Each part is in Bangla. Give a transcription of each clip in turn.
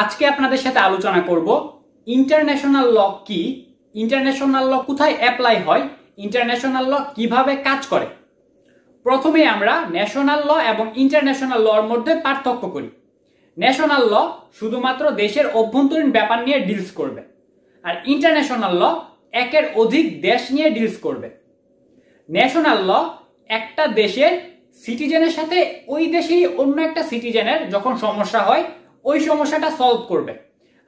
আজকে আপনাদের সাথে আলোচনা করব ইন্টারন্যাশনাল ল কি ইন্টারন্যাশনাল ল কোথায় অ্যাপ্লাই হয় ইন্টারন্যাশনাল ল কিভাবে কাজ করে প্রথমে আমরা ন্যাশনাল ল এবং ইন্টারন্যাশনাল লর মধ্যে পার্থক্য করি ন্যাশনাল ল শুধুমাত্র দেশের অভ্যন্তরীণ ব্যাপার নিয়ে ডিলস করবে আর ইন্টারন্যাশনাল ল একের অধিক দেশ নিয়ে ডিলস করবে ন্যাশনাল ল একটা দেশের সিটিজেনের সাথে ওই দেশেই অন্য একটা সিটিজেনের যখন সমস্যা হয় ওই সমস্যাটা সলভ করবে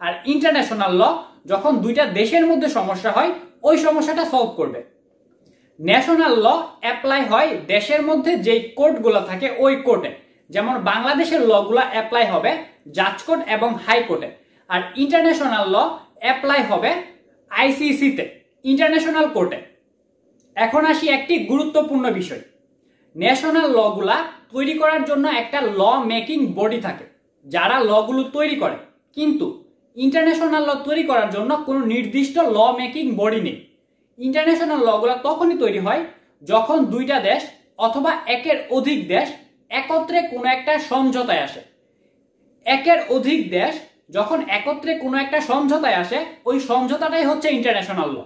আর ইন্টারন্যাশনাল ল যখন দুইটা দেশের মধ্যে সমস্যা হয় ওই সমস্যাটা সলভ করবে ন্যাশনাল ল অ্যাপ্লাই হয় দেশের মধ্যে যেই কোর্টগুলো থাকে ওই কোর্টে যেমন বাংলাদেশের লগুলো অ্যাপ্লাই হবে জাজ কোর্ট এবং হাইকোর্টে আর ইন্টারন্যাশনাল ল অ্যাপ্লাই হবে আইসিসিতে ইন্টারন্যাশনাল কোর্টে এখন আসি একটি গুরুত্বপূর্ণ বিষয় ন্যাশনাল লগুলা তৈরি করার জন্য একটা ল মেকিং বডি থাকে যারা লগুলো তৈরি করে কিন্তু ইন্টারন্যাশনাল ল তৈরি করার জন্য কোনো নির্দিষ্ট ল মেকিং বডি নেই ইন্টারন্যাশনাল লগুলো তখনই তৈরি হয় যখন দুইটা দেশ অথবা একের অধিক দেশ একত্রে কোনো একটা সমঝোতায় আসে একের অধিক দেশ যখন একত্রে কোনো একটা সমঝোতায় আসে ওই সমঝোতাটাই হচ্ছে ইন্টারন্যাশনাল ল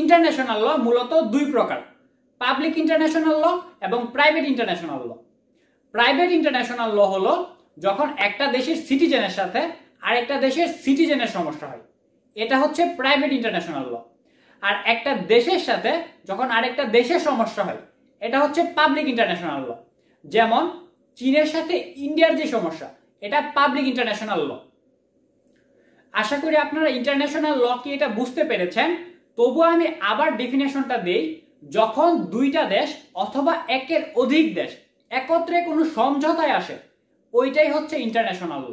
ইন্টারন্যাশনাল ল মূলত দুই প্রকার পাবলিক ইন্টারন্যাশনাল ল এবং private international law private international law হলো যখন একটা দেশের সিটিজেনের সাথে আরেকটা দেশের সিটিজেনের সমস্যা হয় এটা হচ্ছে প্রাইভেট ইন্টারন্যাশনাল ল আর একটা দেশের সাথে যখন আরেকটা দেশের সমস্যা হয় এটা হচ্ছে পাবলিক ইন্টারন্যাশনাল ল যেমন চীনের সাথে ইন্ডিয়ার যে সমস্যা এটা পাবলিক ইন্টারন্যাশনাল ল আশা করি আপনারা ইন্টারন্যাশনাল ল কি এটা বুঝতে পেরেছেন তবু আমি আবার ডেফিনেশনটা দেই যখন দুইটা দেশ অথবা একের অধিক দেশ একত্রে কোনো সমঝোতায় আসে ওইটাই হচ্ছে ইন্টারন্যাশনাল ল